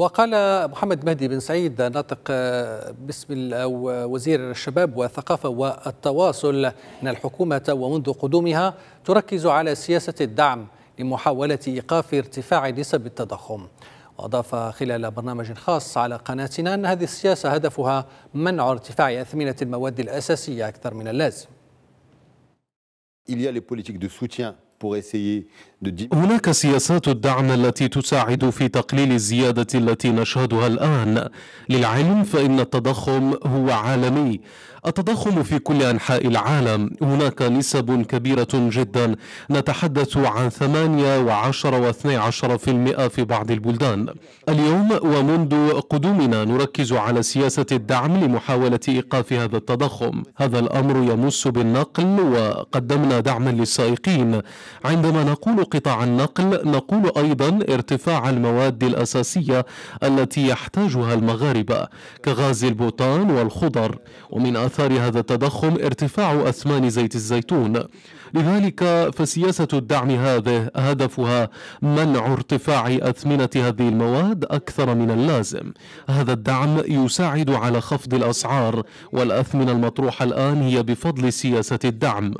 وقال محمد مهدي بن سعيد ناطق آه، باسم أو وزير الشباب والثقافة والتواصل أن الحكومة ومنذ قدومها تركز على سياسة الدعم لمحاولة إيقاف ارتفاع نسب التضخم وأضاف خلال برنامج خاص على قناتنا أن هذه السياسة هدفها منع ارتفاع أثمنة المواد الأساسية أكثر من اللازم. Il y a de soutien هناك سياسات الدعم التي تساعد في تقليل الزيادة التي نشهدها الآن للعلم فإن التضخم هو عالمي التضخم في كل أنحاء العالم هناك نسب كبيرة جدا نتحدث عن 8 و10 و12% في بعض البلدان اليوم ومنذ قدومنا نركز على سياسة الدعم لمحاولة إيقاف هذا التضخم هذا الأمر يمس بالنقل وقدمنا دعما للسائقين عندما نقول قطاع النقل نقول أيضا ارتفاع المواد الأساسية التي يحتاجها المغاربة كغاز البوتان والخضر ومن آثار هذا التضخم ارتفاع أثمان زيت الزيتون لذلك فسياسة الدعم هذه هدفها منع ارتفاع أثمنة هذه المواد أكثر من اللازم هذا الدعم يساعد على خفض الأسعار والأثمنة المطروحة الآن هي بفضل سياسة الدعم